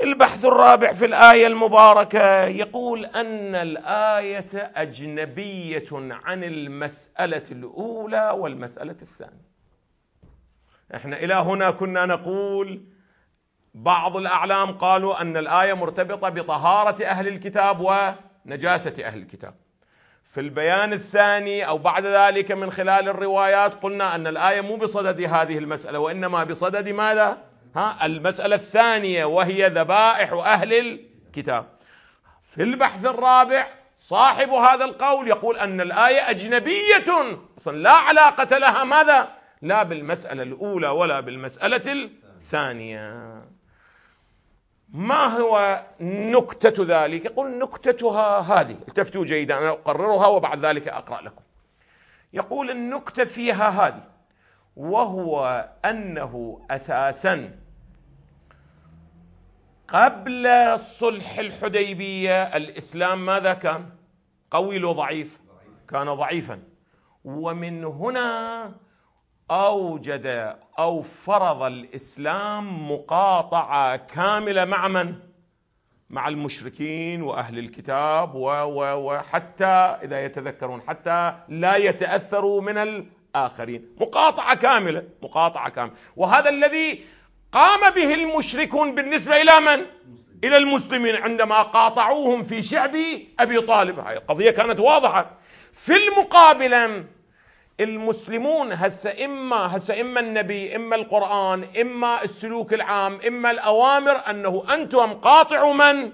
البحث الرابع في الآية المباركة يقول أن الآية أجنبية عن المسألة الأولى والمسألة الثانية. احنا إلى هنا كنا نقول بعض الأعلام قالوا أن الآية مرتبطة بطهارة أهل الكتاب ونجاسة أهل الكتاب. في البيان الثاني أو بعد ذلك من خلال الروايات قلنا أن الآية مو بصدد هذه المسألة وإنما بصدد ماذا؟ ها المسألة الثانية وهي ذبائح أهل الكتاب في البحث الرابع صاحب هذا القول يقول أن الآية أجنبية أصلا لا علاقة لها ماذا لا بالمسألة الأولى ولا بالمسألة الثانية ما هو نكتة ذلك يقول نكتتها هذه التفتوا جيدا أنا أقررها وبعد ذلك أقرأ لكم يقول النكتة فيها هذه وهو أنه أساساً قبل صلح الحديبيه الاسلام ماذا كان؟ قوي لو ضعيف؟ كان ضعيفا ومن هنا اوجد او فرض الاسلام مقاطعه كامله مع من؟ مع المشركين واهل الكتاب وحتى اذا يتذكرون حتى لا يتاثروا من الاخرين، مقاطعه كامله، مقاطعه كامله، وهذا الذي قام به المشركون بالنسبة إلى من؟ إلى المسلمين عندما قاطعوهم في شعب أبي طالب هاي القضية كانت واضحة في المقابل المسلمون هسه إما هسه إما النبي إما القرآن إما السلوك العام إما الأوامر أنه أنتم قاطعوا من؟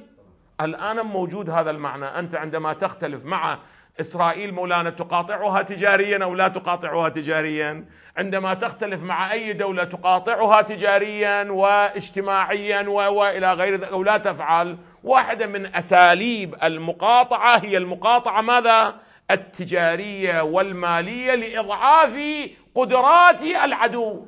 الآن موجود هذا المعنى أنت عندما تختلف مع إسرائيل مولانا تقاطعها تجاريا أو لا تقاطعها تجاريا عندما تختلف مع أي دولة تقاطعها تجاريا واجتماعيا وإلى غير ذلك أو لا تفعل واحدة من أساليب المقاطعة هي المقاطعة ماذا؟ التجارية والمالية لإضعاف قدرات العدو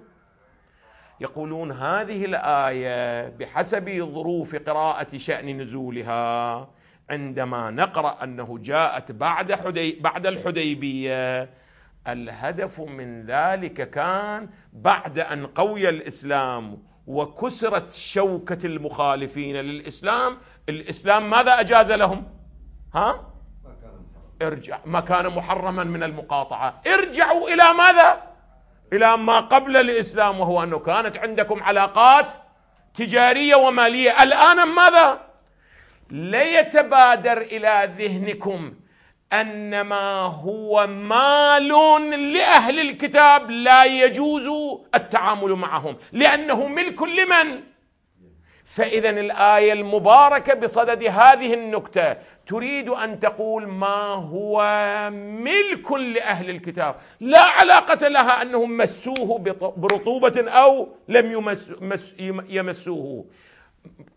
يقولون هذه الآية بحسب ظروف قراءة شأن نزولها عندما نقرا انه جاءت بعد حدي بعد الحديبيه الهدف من ذلك كان بعد ان قوي الاسلام وكسرت شوكه المخالفين للاسلام الاسلام ماذا اجاز لهم ها ارجع ما كان محرما من المقاطعه ارجعوا الى ماذا الى ما قبل الاسلام وهو انه كانت عندكم علاقات تجاريه وماليه الان ماذا ليتبادر الى ذهنكم ان ما هو مال لاهل الكتاب لا يجوز التعامل معهم لانه ملك لمن فاذا الايه المباركه بصدد هذه النكته تريد ان تقول ما هو ملك لاهل الكتاب لا علاقه لها انهم مسوه برطوبه او لم يمس يمسوه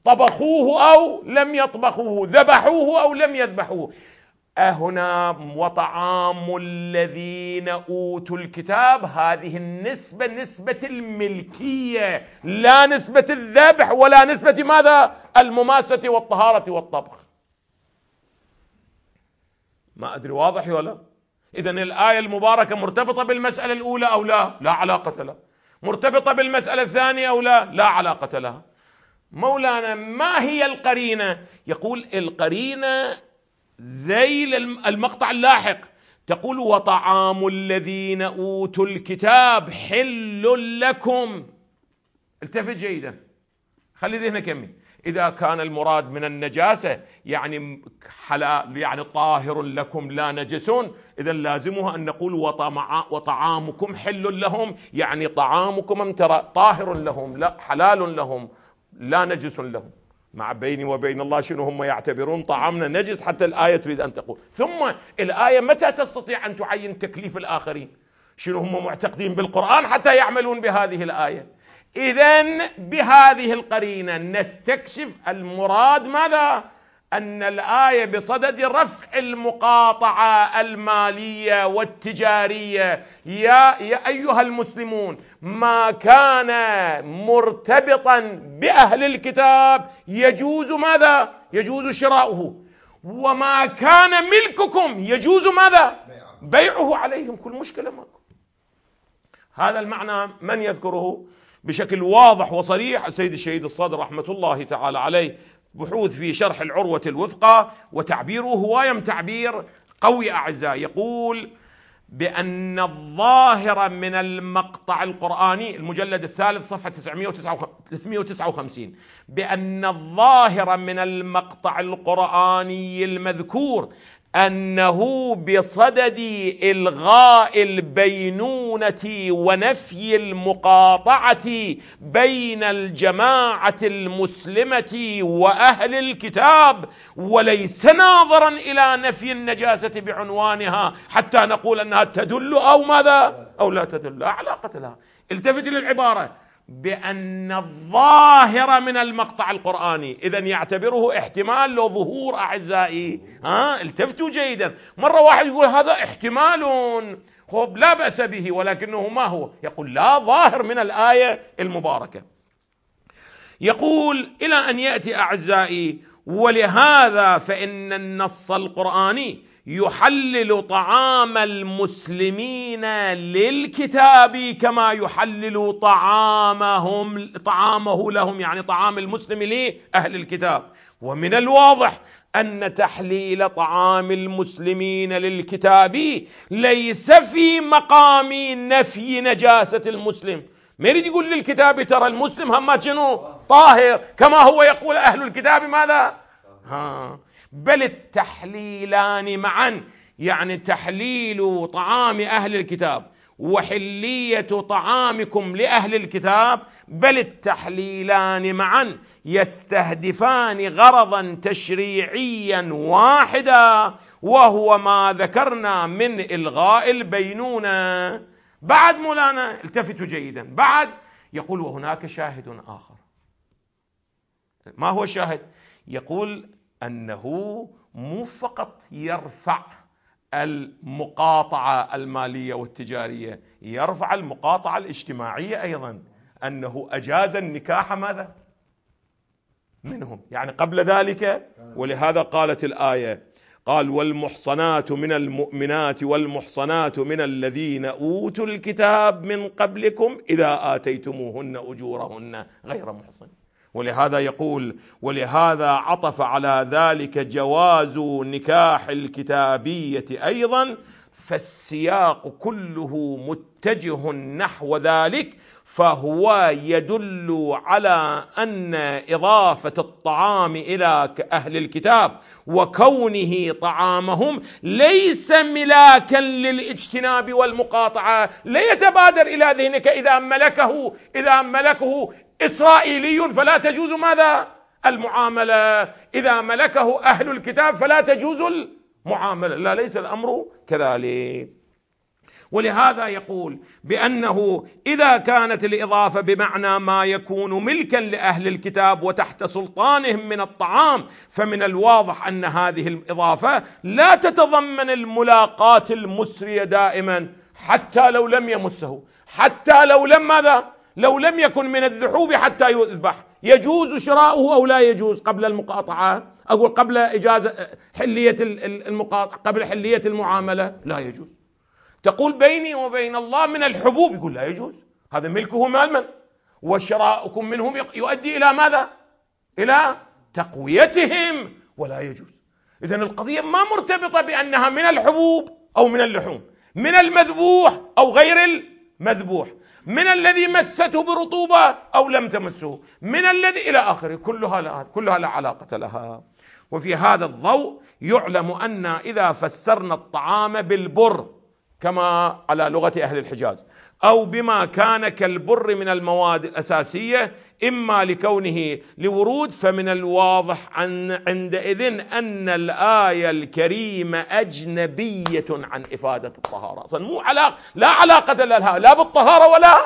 طبخوه أو لم يطبخوه ذبحوه أو لم يذبحوه أهنا وطعام الذين أوتوا الكتاب هذه النسبة نسبة الملكية لا نسبة الذبح ولا نسبة ماذا المماسة والطهارة والطبخ ما أدري واضح ولا إذا الآية المباركة مرتبطة بالمسألة الأولى أو لا لا علاقة لها مرتبطة بالمسألة الثانية أو لا لا علاقة لها مولانا ما هي القرينة يقول القرينة ذيل المقطع اللاحق تقول وطعام الذين أوتوا الكتاب حل لكم التفت جيدا خلي ذهنك يمي إذا كان المراد من النجاسة يعني حلال يعني طاهر لكم لا نجسون إذا لازمها أن نقول وطمع وطعامكم حل لهم يعني طعامكم ترى طاهر لهم لا حلال لهم لا نجس لهم مع بيني وبين الله شنو هم يعتبرون طعامنا نجس حتى الآية تريد أن تقول ثم الآية متى تستطيع أن تعين تكليف الآخرين شنو هم معتقدين بالقرآن حتى يعملون بهذه الآية إذا بهذه القرينة نستكشف المراد ماذا أن الآية بصدد رفع المقاطعة المالية والتجارية يا, يا أيها المسلمون ما كان مرتبطا بأهل الكتاب يجوز ماذا؟ يجوز شراؤه وما كان ملككم يجوز ماذا؟ بيعه عليهم كل مشكلة ماكو هذا المعنى من يذكره؟ بشكل واضح وصريح السيد الشهيد الصادر رحمة الله تعالى عليه بحوث في شرح العروة الوثقى وتعبيره هوايم تعبير قوي أعزاء يقول بأن الظاهر من المقطع القرآني المجلد الثالث صفحة 359 بأن الظاهر من المقطع القرآني المذكور انه بصدد الغاء البينونه ونفي المقاطعه بين الجماعه المسلمه واهل الكتاب وليس ناظرا الى نفي النجاسه بعنوانها حتى نقول انها تدل او ماذا او لا تدل علاقه لها التفت للعباره بأن الظاهر من المقطع القرآني إذا يعتبره احتمال لو ظهور أعزائي ها التفتوا جيدا مرة واحد يقول هذا احتمال خب لا بأس به ولكنه ما هو يقول لا ظاهر من الآية المباركة يقول إلى أن يأتي أعزائي ولهذا فإن النص القرآني يحلل طعام المسلمين للكتاب كما يحلل طعامهم طعامه لهم يعني طعام المسلم لأهل الكتاب ومن الواضح أن تحليل طعام المسلمين للكتاب ليس في مقام نفي نجاسة المسلم ما يريد يقول للكتاب ترى المسلم هم شنو طاهر كما هو يقول أهل الكتاب ماذا ها بل التحليلان معا يعني تحليل طعام أهل الكتاب وحلية طعامكم لأهل الكتاب بل التحليلان معا يستهدفان غرضا تشريعيا واحدا وهو ما ذكرنا من إلغاء البينونة بعد مولانا التفتوا جيدا بعد يقول وهناك شاهد آخر ما هو الشاهد؟ يقول انه مو فقط يرفع المقاطعه الماليه والتجاريه يرفع المقاطعه الاجتماعيه ايضا انه اجاز النكاح ماذا منهم يعني قبل ذلك ولهذا قالت الايه قال والمحصنات من المؤمنات والمحصنات من الذين اوتوا الكتاب من قبلكم اذا اتيتموهن اجورهن غير محصنين ولهذا يقول ولهذا عطف على ذلك جواز نكاح الكتابيه ايضا فالسياق كله متجه نحو ذلك فهو يدل على ان اضافه الطعام الى اهل الكتاب وكونه طعامهم ليس ملاكا للاجتناب والمقاطعه لا يتبادر الى ذهنك اذا ملكه اذا ملكه إسرائيلي فلا تجوز ماذا؟ المعاملة إذا ملكه أهل الكتاب فلا تجوز المعاملة لا ليس الأمر كذلك ولهذا يقول بأنه إذا كانت الإضافة بمعنى ما يكون ملكا لأهل الكتاب وتحت سلطانهم من الطعام فمن الواضح أن هذه الإضافة لا تتضمن الملاقات المسرية دائما حتى لو لم يمسه حتى لو لم ماذا لو لم يكن من الذحوب حتى يذبح يجوز شراؤه أو لا يجوز قبل المقاطعة أقول قبل إجازة حلية المقاطعة قبل حلية المعاملة لا يجوز تقول بيني وبين الله من الحبوب يقول لا يجوز هذا ملكه مال من وشراؤكم منهم يؤدي إلى ماذا إلى تقويتهم ولا يجوز إذا القضية ما مرتبطة بأنها من الحبوب أو من اللحوم من المذبوح أو غير المذبوح من الذي مسته برطوبة أو لم تمسه من الذي إلى آخره كلها لا, كلها لا علاقة لها وفي هذا الضوء يعلم أن إذا فسرنا الطعام بالبر كما على لغة أهل الحجاز او بما كان كالبر من المواد الاساسيه اما لكونه لورود فمن الواضح عن عندئذ ان الايه الكريمه اجنبيه عن افاده الطهاره، اصلا مو علاقه لا علاقه لها لا بالطهاره ولا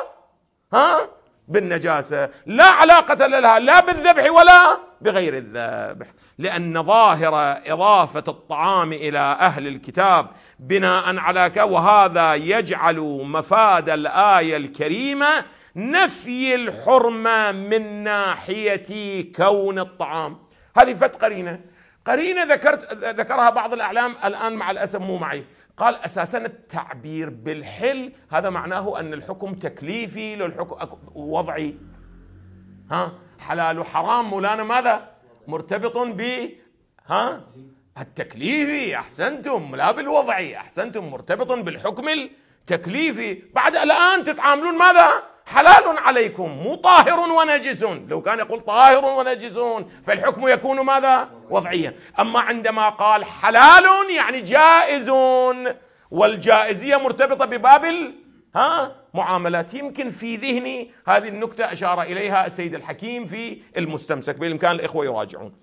ها بالنجاسه، لا علاقه لها لا بالذبح ولا بغير الذبح، لأن ظاهر إضافة الطعام إلى أهل الكتاب بناء على وهذا يجعل مفاد الآية الكريمة نفي الحرمة من ناحية كون الطعام هذه فت قرينة قرينة ذكرت ذكرها بعض الأعلام الآن مع الأسف مو معي قال أساسا التعبير بالحل هذا معناه أن الحكم تكليفي للحكم وضعي ها حلال وحرام مولانا ماذا مرتبط ب ها التكليفي احسنتم لا بالوضعي احسنتم مرتبط بالحكم التكليفي بعد الان تتعاملون ماذا حلال عليكم مو طاهر ونجس لو كان يقول طاهر ونجس فالحكم يكون ماذا وضعيا اما عندما قال حلال يعني جائز والجائزيه مرتبطه بباب ها معاملات يمكن في ذهني هذه النكتة أشار إليها السيد الحكيم في المستمسك بالإمكان الإخوة يراجعون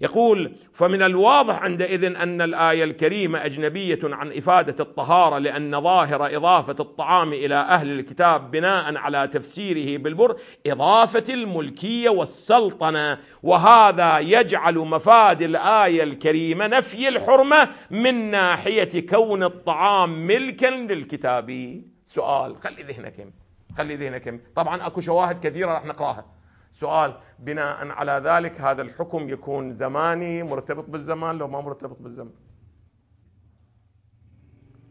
يقول فمن الواضح عندئذ أن الآية الكريمة أجنبية عن إفادة الطهارة لأن ظاهر إضافة الطعام إلى أهل الكتاب بناء على تفسيره بالبر إضافة الملكية والسلطنة وهذا يجعل مفاد الآية الكريمة نفي الحرمة من ناحية كون الطعام ملكا للكتاب سؤال خلي ذهنك يم خلي ذهنك يم طبعا اكو شواهد كثيره راح نقراها سؤال بناء على ذلك هذا الحكم يكون زماني مرتبط بالزمان لو ما مرتبط بالزمان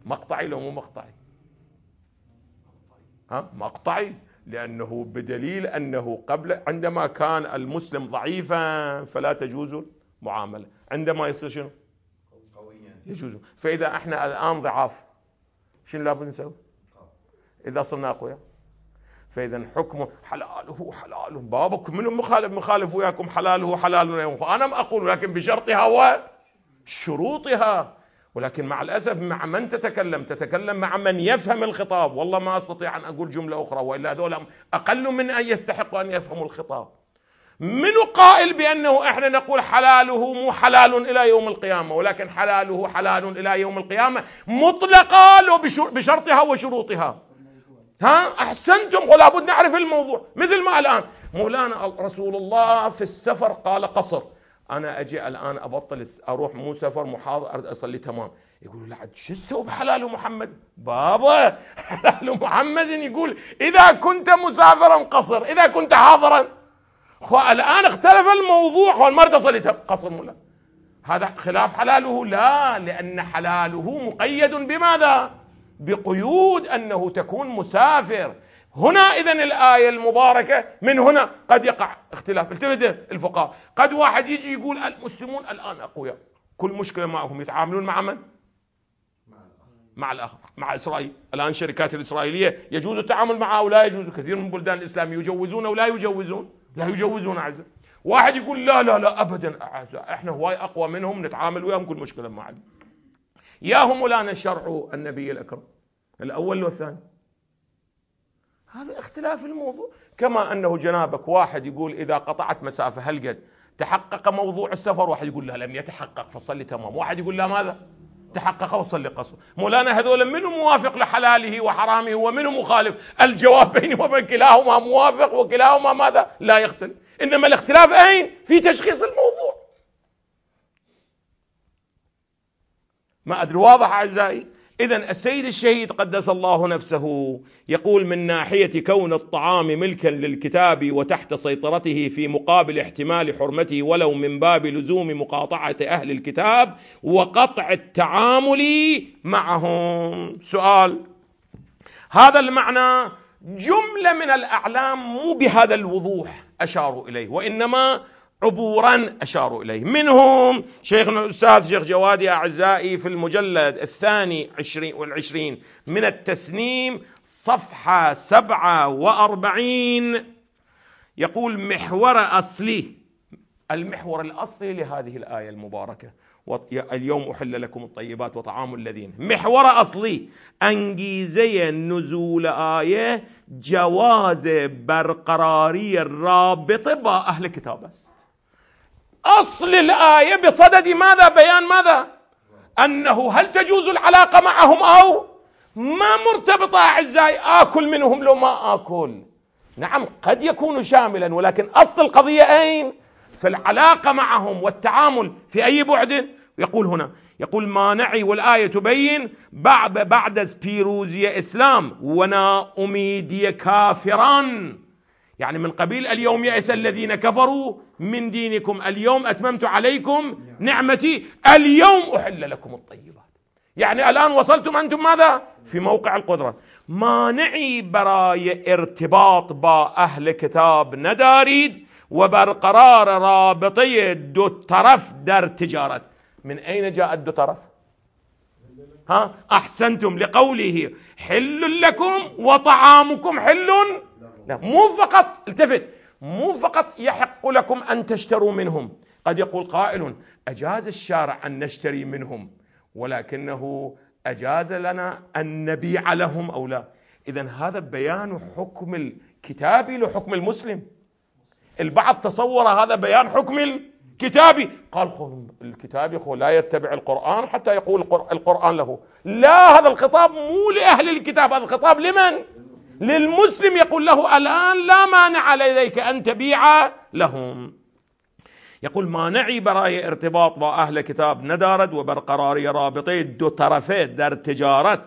مقطعي لو مو مقطعي ها مقطعي لأنه بدليل أنه قبل عندما كان المسلم ضعيفا فلا تجوز المعاملة عندما يصير شنو قويا يجوز فإذا احنا الآن ضعاف شنو لابد نسوي إذا صرنا أقوياء فإذا حكمه حلاله حلال بابك من مخالف مخالف وياكم حلاله حلال أنا ما أقول لكن بشرطها وشروطها ولكن مع الأسف مع من تتكلم تتكلم مع من يفهم الخطاب والله ما أستطيع أن أقول جملة أخرى وإلا هذول أقل من أن يستحقوا أن يفهموا الخطاب من قائل بأنه إحنا نقول حلاله مو حلال إلى يوم القيامة ولكن حلاله حلال إلى يوم القيامة مطلقا بشرطها وشروطها ها احسنتم ولابد نعرف الموضوع مثل ما الان مولانا رسول الله في السفر قال قصر انا اجي الان ابطل اروح مو سفر محاضر أرد اصلي تمام يقولوا لا عاد شو تسوي بحلال محمد بابا حلال محمد يقول اذا كنت مسافرا قصر اذا كنت حاضرا الان اختلف الموضوع ما اريد اصلي قصر مولا هذا خلاف حلاله لا لان حلاله مقيد بماذا بقيود انه تكون مسافر هنا اذا الايه المباركه من هنا قد يقع اختلاف التفت الفقهاء قد واحد يجي يقول المسلمون الان اقوياء كل مشكله معهم يتعاملون مع من؟ مع الاخر مع اسرائيل الان الشركات الاسرائيليه يجوز التعامل معها ولا يجوز كثير من البلدان الاسلاميه يجوزون ولا يجوزون لا يجوزون عز واحد يقول لا لا لا ابدا اعزائي احنا هواي اقوى منهم نتعامل وياهم كل مشكله ما عندنا يا هم لا شرع النبي الأكرم الأول والثاني هذا اختلاف الموضوع كما أنه جنابك واحد يقول إذا قطعت مسافة هل قد تحقق موضوع السفر واحد يقول لا لم يتحقق فصلي تمام واحد يقول لا ماذا تحقق وصلي قصر مولانا هذول من موافق لحلاله وحرامه ومن مخالف الجواب بيني وبين كلاهما موافق وكلاهما ماذا لا يختلف إنما الاختلاف أين في تشخيص الموضوع ما أدري واضح أعزائي إذا السيد الشهيد قدس الله نفسه يقول من ناحية كون الطعام ملكا للكتاب وتحت سيطرته في مقابل احتمال حرمته ولو من باب لزوم مقاطعة أهل الكتاب وقطع التعامل معهم سؤال هذا المعنى جملة من الأعلام مو بهذا الوضوح أشاروا إليه وإنما عبورا أشاروا إليه منهم شيخنا الأستاذ شيخ جوادي أعزائي في المجلد الثاني عشرين والعشرين من التسنيم صفحة سبعة وأربعين يقول محور أصلي المحور الأصلي لهذه الآية المباركة اليوم أحل لكم الطيبات وطعام الذين محور أصلي أنجيزي نزول آية جواز برقرارية الرابطة بأهل كتاب است اصل الايه بصدد ماذا بيان ماذا انه هل تجوز العلاقه معهم او ما مرتبطه اعزائي اكل منهم لو ما اكل نعم قد يكون شاملا ولكن اصل القضيه اين في العلاقه معهم والتعامل في اي بعد يقول هنا يقول مانعي والآية تبين بعد بعد سبيروزيا إسلام ونا أميدي كافرا يعني من قبيل اليوم يأس الذين كفروا من دينكم اليوم أتممت عليكم نعمتي اليوم أحل لكم الطيبات يعني الآن وصلتم أنتم ماذا؟ في موقع القدرة مانعي براي ارتباط با أهل كتاب نداريد وبرقرار رابطية دو طرف در تجارة من أين جاء دو طرف؟ ها أحسنتم لقوله حل لكم وطعامكم حل لا مو فقط التفت مو فقط يحق لكم أن تشتروا منهم قد يقول قائل أجاز الشارع أن نشتري منهم ولكنه أجاز لنا أن نبيع لهم أو لا إذا هذا بيان حكم الكتابي لحكم المسلم البعض تصور هذا بيان حكم الكتابي قال الكتابي هو لا يتبع القرآن حتى يقول القرآن له لا هذا الخطاب مو لأهل الكتاب هذا الخطاب لمن؟ للمسلم يقول له الآن لا مانع لديك أن تبيع لهم يقول مانعي برای ارتباط با اهل کتاب ندارد وبرقراري برقراری رابطه دو طرفه در تجارت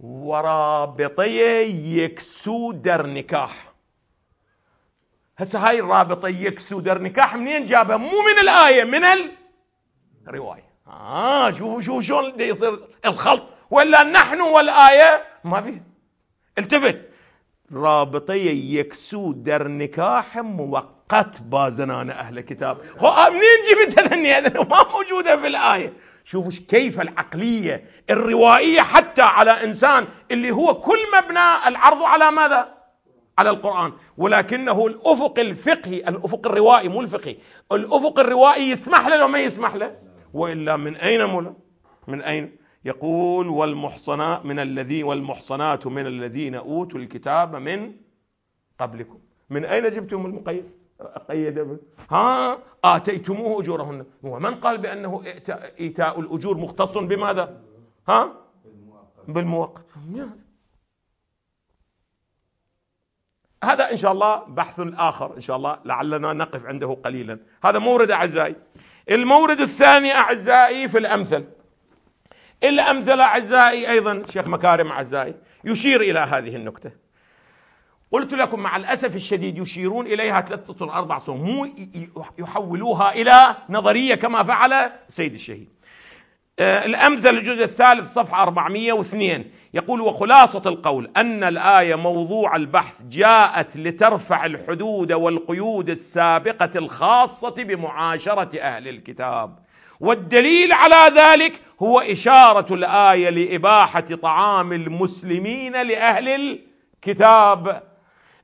ورابطي يكسو در نكاح هسه هاي الرابطه يكسو در نكاح منين جابها مو من الايه من الروايه اه شوفوا شوفوا شلون يصير الخلط ولا نحن والايه ما به التفت رابطه سو در نکاح موقت با زنان اهل کتاب خو منين جبت هذني هذا ما موجوده في الايه شوفوا كيف العقليه الروائيه حتى على انسان اللي هو كل مبنى العرض على ماذا؟ على القرآن ولكنه الأفق الفقهي الأفق الروائي مو الفقهي الأفق الروائي يسمح له لو ما يسمح له وإلا من أين مولا من أين يقول والمحصنات من الذي والمحصنات من الذين اوتوا الكتاب من قبلكم من اين جبتم المقيد قيد ها اتيتموه اجورهن ومن قال بانه ايتاء الاجور مختص بماذا ها بالمؤقت هذا ان شاء الله بحث اخر ان شاء الله لعلنا نقف عنده قليلا هذا مورد اعزائي المورد الثاني اعزائي في الامثل إلا أمثلة أعزائي أيضا شيخ مكارم أعزائي يشير إلى هذه النكتة قلت لكم مع الأسف الشديد يشيرون إليها ثلاثة أطر أربع صور مو يحولوها إلى نظرية كما فعل سيد الشهيد آه الأمثل الجزء الثالث صفحة 402 يقول وخلاصة القول أن الآية موضوع البحث جاءت لترفع الحدود والقيود السابقة الخاصة بمعاشرة أهل الكتاب والدليل على ذلك هو إشارة الآية لإباحة طعام المسلمين لأهل الكتاب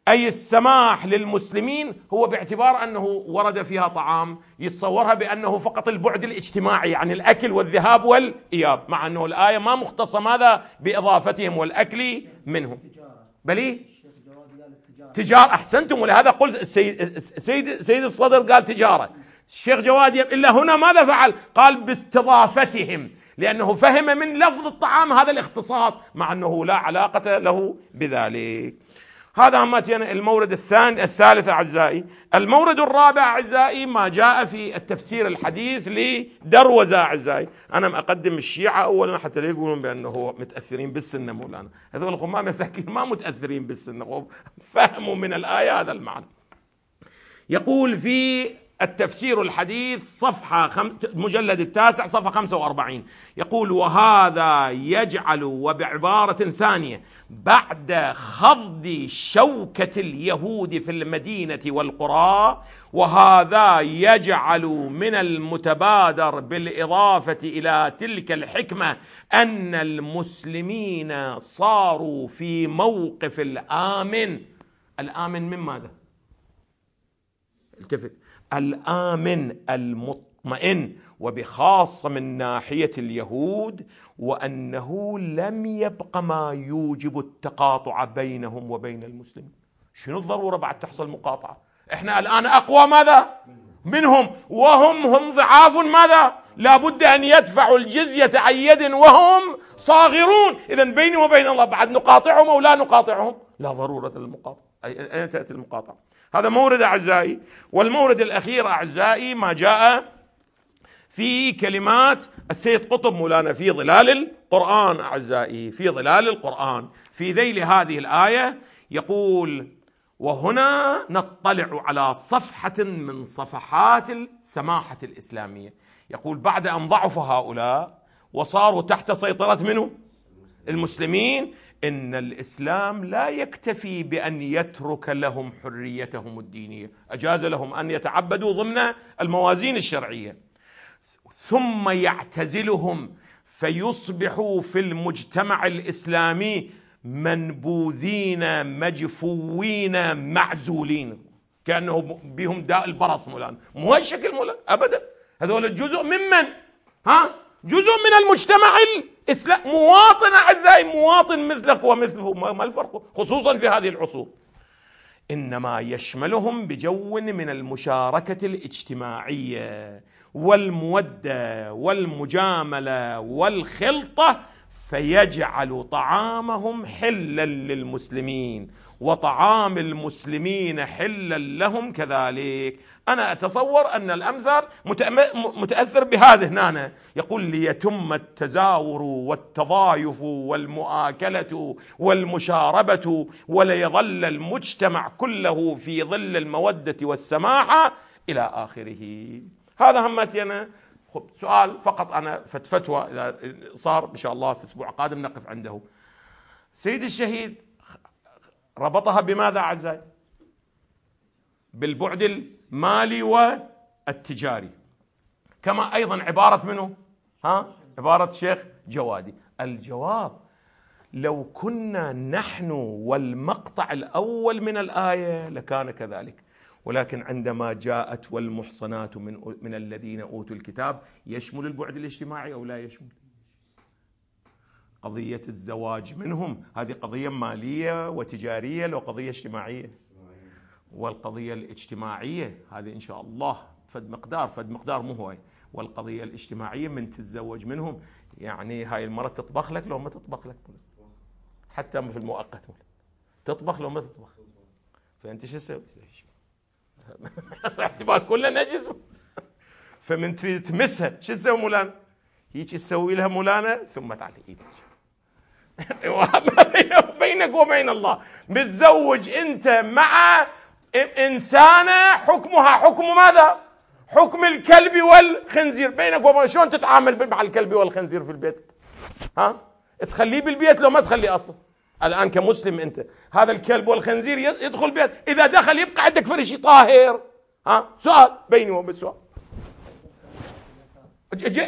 أي السماح للمسلمين هو باعتبار أنه ورد فيها طعام يتصورها بأنه فقط البعد الاجتماعي عن يعني الأكل والذهاب والإياب مع أنه الآية ما مختصة ماذا بإضافتهم والأكل منهم بلي إيه؟ تجارة أحسنتم ولهذا قلت السيد سيد, سيد الصدر قال تجارة الشيخ جواد إلا هنا ماذا فعل قال باستضافتهم لأنه فهم من لفظ الطعام هذا الاختصاص مع أنه لا علاقة له بذلك هذا ما المورد الثاني الثالث أعزائي المورد الرابع أعزائي ما جاء في التفسير الحديث لدروزة أعزائي أنا أقدم الشيعة أولا حتى لا يقولون بأنه متأثرين بالسنة مولانا هذول الخمام مساكين ما متأثرين بالسنة فهموا من الآية هذا المعنى يقول في التفسير الحديث صفحة خم... مجلد التاسع صفحة 45 يقول وهذا يجعل وبعبارة ثانية بعد خفض شوكة اليهود في المدينة والقرى وهذا يجعل من المتبادر بالإضافة إلى تلك الحكمة أن المسلمين صاروا في موقف الآمن الآمن من ماذا؟ التفت الامن المطمئن وبخاصه من ناحيه اليهود وانه لم يبق ما يوجب التقاطع بينهم وبين المسلمين. شنو الضروره بعد تحصل مقاطعه؟ احنا الان اقوى ماذا؟ منهم وهم هم ضعاف ماذا؟ لابد ان يدفعوا الجزيه عن يد وهم صاغرون، اذا بيني وبين الله بعد نقاطعهم او لا نقاطعهم؟ لا ضروره للمقاطعه، اين تاتي المقاطعه؟ هذا مورد أعزائي والمورد الأخير أعزائي ما جاء في كلمات السيد قطب مولانا في ظلال القرآن أعزائي في ظلال القرآن في ذيل هذه الآية يقول وهنا نطلع على صفحة من صفحات السماحة الإسلامية يقول بعد أن ضعف هؤلاء وصاروا تحت سيطرة منه المسلمين ان الاسلام لا يكتفي بان يترك لهم حريتهم الدينيه، اجاز لهم ان يتعبدوا ضمن الموازين الشرعيه. ثم يعتزلهم فيصبحوا في المجتمع الاسلامي منبوذين مجفوين معزولين كانه بهم داء البرص مولان مو هالشكل مولان ابدا هذول جزء ممن ها جزء من المجتمع الاسلامي مواطن أعزائي مواطن مثلك ومثله ما الفرق خصوصا في هذه العصور إنما يشملهم بجو من المشاركة الاجتماعية والمودة والمجاملة والخلطة فيجعل طعامهم حلا للمسلمين وطعام المسلمين حلا لهم كذلك أنا أتصور أن الأمزر متأثر بهذا هنا يقول ليتم التزاور والتضايف والمؤاكلة والمشاربة وليظل المجتمع كله في ظل المودة والسماحة إلى آخره هذا همتي أنا خب سؤال فقط انا فتوى اذا صار ان شاء الله في الاسبوع القادم نقف عنده سيد الشهيد ربطها بماذا اعزائي؟ بالبعد المالي والتجاري كما ايضا عباره منه ها عباره شيخ جوادي الجواب لو كنا نحن والمقطع الاول من الايه لكان كذلك ولكن عندما جاءت والمحصنات من من الذين اوتوا الكتاب يشمل البعد الاجتماعي او لا يشمل؟ قضية الزواج منهم هذه قضية مالية وتجارية لو قضية اجتماعية والقضية الاجتماعية هذه إن شاء الله فد مقدار فد مقدار مو هواي والقضية الاجتماعية من تتزوج منهم يعني هاي المرة تطبخ لك لو ما تطبخ لك حتى في المؤقت تطبخ لو ما تطبخ فأنت شو تسوي؟ باعتبار كله نجس فمن تريد تمسها تسوي مولانا؟ هيك تسوي لها مولانا ثم تعلي ايدك بينك وبين الله متزوج انت مع انسانه حكمها حكم ماذا؟ حكم الكلب والخنزير بينك وبين شلون تتعامل مع الكلب والخنزير في البيت؟ ها؟ تخليه بالبيت لو ما تخليه اصلا الآن كمسلم أنت هذا الكلب والخنزير يدخل بيت إذا دخل يبقى عندك فرشي طاهر ها سؤال بيني وبين سؤال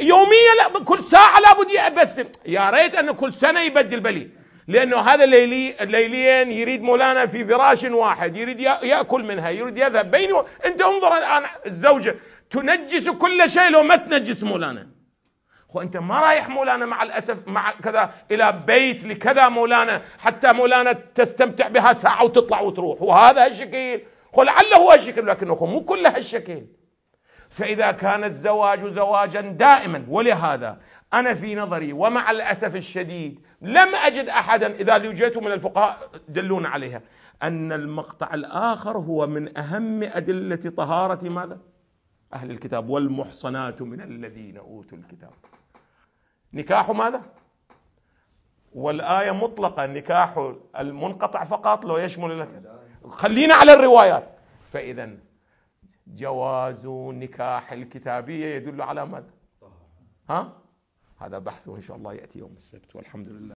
يوميا لا كل ساعة لابد يبث يا ريت أنه كل سنة يبدل بلي لأنه هذا الليلي الليليين يريد مولانا في فراش واحد يريد يأكل منها يريد يذهب بيني و... أنت انظر الآن الزوجة تنجس كل شيء لو ما تنجس مولانا خو انت ما رايح مولانا مع الاسف مع كذا الى بيت لكذا مولانا حتى مولانا تستمتع بها ساعه وتطلع وتروح وهذا هالشكل لعله هو هالشكل لكن اخو مو كل هالشكل فاذا كان الزواج زواجا دائما ولهذا انا في نظري ومع الاسف الشديد لم اجد احدا اذا لجيت من الفقهاء دلون عليها ان المقطع الاخر هو من اهم ادله طهاره ماذا؟ اهل الكتاب والمحصنات من الذين اوتوا الكتاب نكاح ماذا؟ والآية مطلقة نكاح المنقطع فقط لو يشمل لك خلينا على الروايات فإذا جواز نكاح الكتابية يدل على ماذا؟ ها؟ هذا بحثه إن شاء الله يأتي يوم السبت والحمد لله